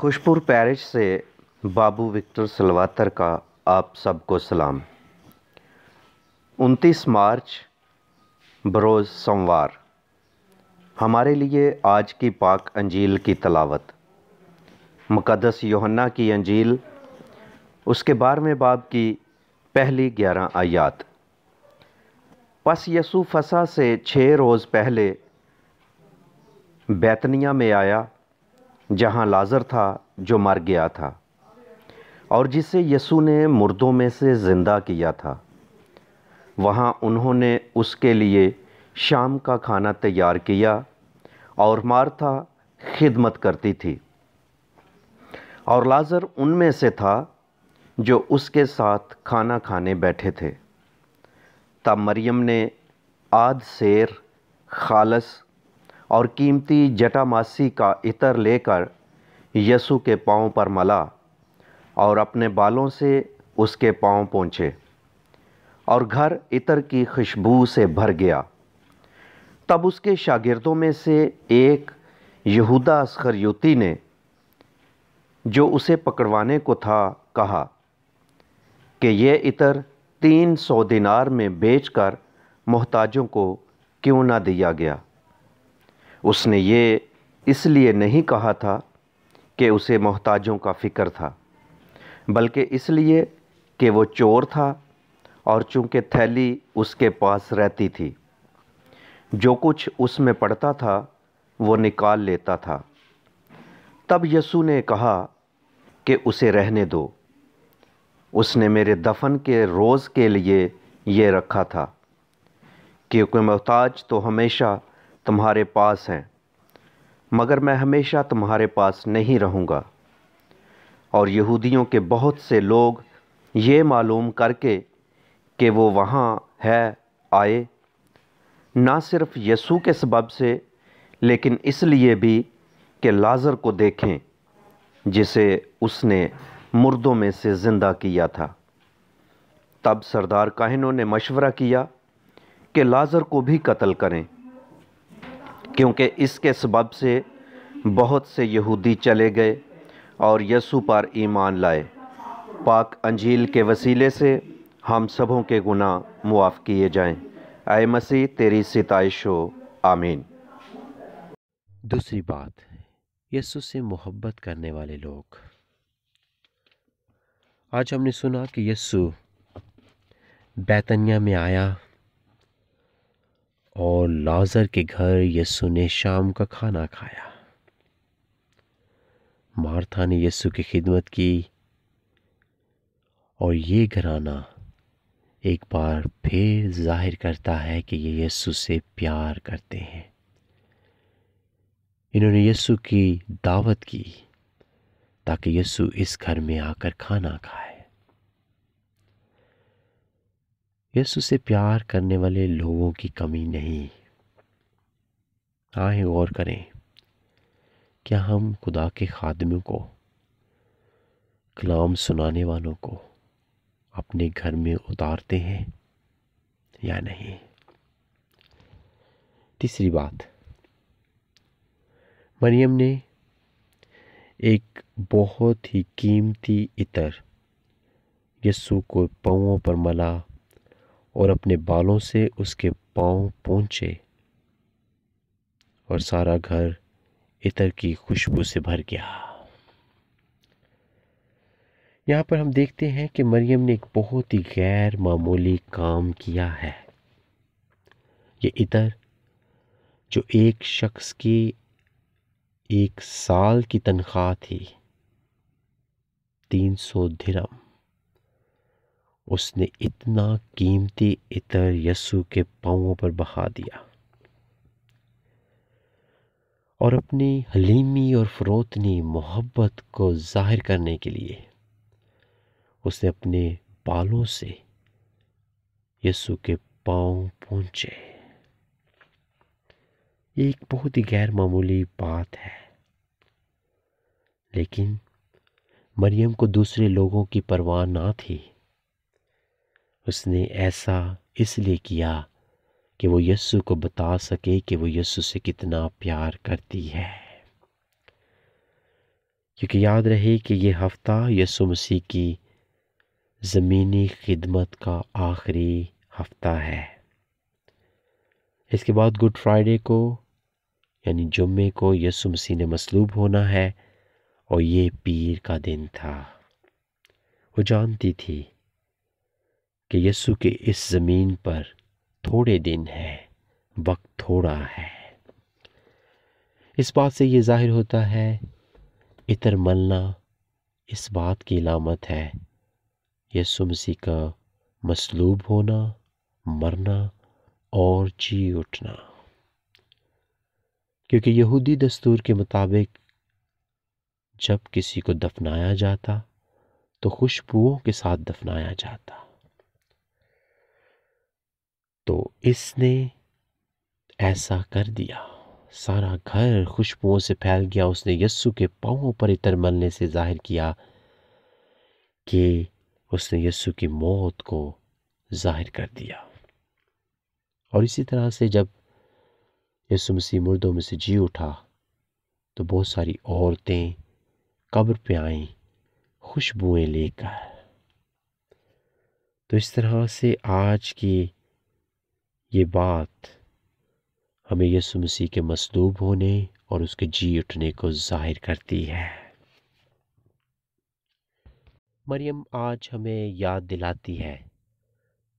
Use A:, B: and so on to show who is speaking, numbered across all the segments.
A: खुशपुर Paris से बाबू Victor सलवातर का आप सबको सलाम 29 मार्च बरोज़ सोमवार हमारे लिए आज की पाक अंजील की तलावत मुक़दस योहन्ना की अंजील उसके बारहवें बाब की पहली ग्यारह आयात पस यसु फसा से छः रोज़ पहले बैतनिया में आया जहां लाजर था जो मर गया था और जिसे यसु ने मुर्दों में से ज़िंदा किया था वहां उन्होंने उसके लिए शाम का खाना तैयार किया और मार्था खिदमत करती थी और लाजर उनमें से था जो उसके साथ खाना खाने बैठे थे तब मरियम ने आध शेर खालस और कीमती जटामासी का इतर लेकर यसु के पाँव पर मला और अपने बालों से उसके पाँव पहुँचे और घर इतर की खुशबू से भर गया तब उसके शागिर्दों में से एक यहूदा असखरयुती ने जो उसे पकड़वाने को था कहा कि यह इतर तीन सौ दिनार में बेचकर मोहताजों को क्यों ना दिया गया उसने ये इसलिए नहीं कहा था कि उसे मोहताजों का फ़िक्र था बल्कि इसलिए कि वो चोर था और चूंकि थैली उसके पास रहती थी जो कुछ उसमें पड़ता था वो निकाल लेता था तब यसु ने कहा कि उसे रहने दो उसने मेरे दफन के रोज़ के लिए ये रखा था क्योंकि मोहताज तो हमेशा तुम्हारे पास हैं मगर मैं हमेशा तुम्हारे पास नहीं रहूँगा और यहूदियों के बहुत से लोग ये मालूम करके कि वो वहाँ है आए ना सिर्फ यसू के सबब से लेकिन इसलिए भी कि लाजर को देखें जिसे उसने मुर्दों में से ज़िंदा किया था तब सरदार काहिनों ने मशवरा किया कि लाजर को भी कत्ल करें क्योंकि इसके सबब से बहुत से यहूदी चले गए और यसु पर ईमान लाए पाक अंजील के वसीले से हम सबों के गुनाह मुआफ़ किए जाएं। आए मसीह तेरी सितश हो आमीन दूसरी बात
B: यसु से मोहब्बत करने वाले लोग आज हमने सुना कि यसु बैतनिया में आया और लाजर के घर यस्सु ने शाम का खाना खाया मार्था ने यस्सु की खिदमत की और ये घराना एक बार फिर जाहिर करता है कि ये यस्सु से प्यार करते हैं इन्होंने यस्सु की दावत की ताकि यस्सु इस घर में आकर खाना खाए यीशु से प्यार करने वाले लोगों की कमी नहीं आए गौर करें क्या हम खुदा के खादमों को कलाम सुनाने वालों को अपने घर में उतारते हैं या नहीं तीसरी बात मरियम ने एक बहुत ही कीमती इतर यस्सु को पवों पर मला और अपने बालों से उसके पाँव पहुँचे और सारा घर इतर की खुशबू से भर गया यहाँ पर हम देखते हैं कि मरियम ने एक बहुत ही गैर मामूली काम किया है ये इतर जो एक शख्स की एक साल की तनख्वाह थी तीन सौ धिरम उसने इतना कीमती इतर यस्सु के पाओं पर बहा दिया और अपनी हलीमी और फरोतनी मोहब्बत को जाहिर करने के लिए उसने अपने बालों से यसु के पाँव पहुंचे ये एक बहुत ही गैर मामूली बात है लेकिन मरियम को दूसरे लोगों की परवाह ना थी उसने ऐसा इसलिए किया कि वो यस्सु को बता सके कि वो यस्सु से कितना प्यार करती है क्योंकि याद रहे कि ये हफ्ता यसु मसीह की ज़मीनी खिदमत का आखिरी हफ्ता है इसके बाद गुड फ्राइडे को यानी जुम्मे को यसु मसीह ने मसलूब होना है और ये पीर का दिन था वो जानती थी कि यीशु के इस ज़मीन पर थोड़े दिन हैं वक्त थोड़ा है इस बात से ये जाहिर होता है इतर मलना इस बात की लामत है यीशु मसीह का मसलूब होना मरना और जी उठना क्योंकि यहूदी दस्तूर के मुताबिक जब किसी को दफनाया जाता तो खुशबुओं के साथ दफनाया जाता तो इसने ऐसा कर दिया सारा घर खुशबुओं से फैल गया उसने यस्सु के पाँवों पर इतर मलने से जाहिर किया कि उसने यस्सु की मौत को जाहिर कर दिया और इसी तरह से जब यस्सु मसीह मुर्दों में से जी उठा तो बहुत सारी औरतें कब्र पे आईं खुशबुएं लेकर तो इस तरह से आज की ये बात हमें यीशु मसीह के मसलूब होने और उसके जी उठने को जाहिर करती है मरियम आज हमें याद दिलाती है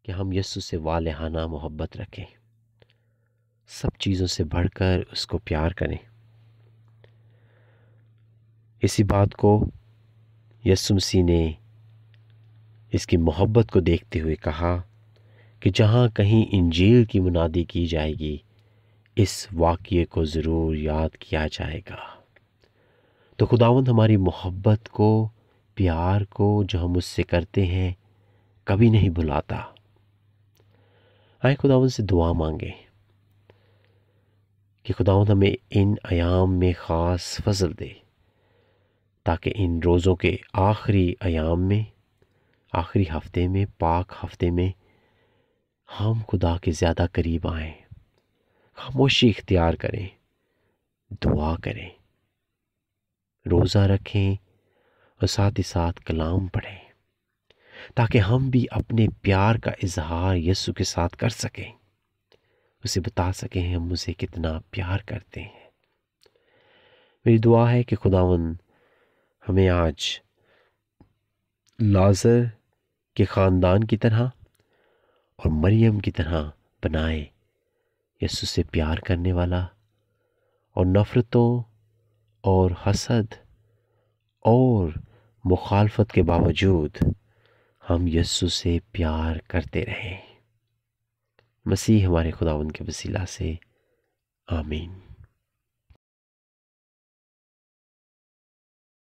B: कि हम यस्सु से वालहाना मोहब्बत रखें सब चीज़ों से बढ़कर उसको प्यार करें इसी बात को मसीह ने इसकी मोहब्बत को देखते हुए कहा कि जहाँ कहीं इंजील की मुनादी की जाएगी इस वाक्य को ज़रूर याद किया जाएगा तो खुदावंद हमारी मोहब्बत को प्यार को जो हम उससे करते हैं कभी नहीं भुलाता आए खुदावन से दुआ मांगे कि खुदावंद हमें इन आयाम में ख़ास फजल दे ताकि इन रोज़ों के आखिरी आयाम में आखिरी हफ्ते में पाक हफ्ते में हम खुदा के ज़्यादा करीब आए खामोशी इख्तियार करें दुआ करें रोज़ा रखें और साथ ही साथ कलाम पढ़ें ताकि हम भी अपने प्यार का इजहार यसु के साथ कर सकें उसे बता सकें हम उसे कितना प्यार करते हैं मेरी दुआ है कि खुदावन हमें आज लाजर के ख़ानदान की तरह और मरियम की तरह बनाए यसु से प्यार करने वाला और नफ़रतों और हसद और मुखालफत के बावजूद हम यस्सु से प्यार करते रहें मसीह हमारे खुदावन के वसीला से आमीन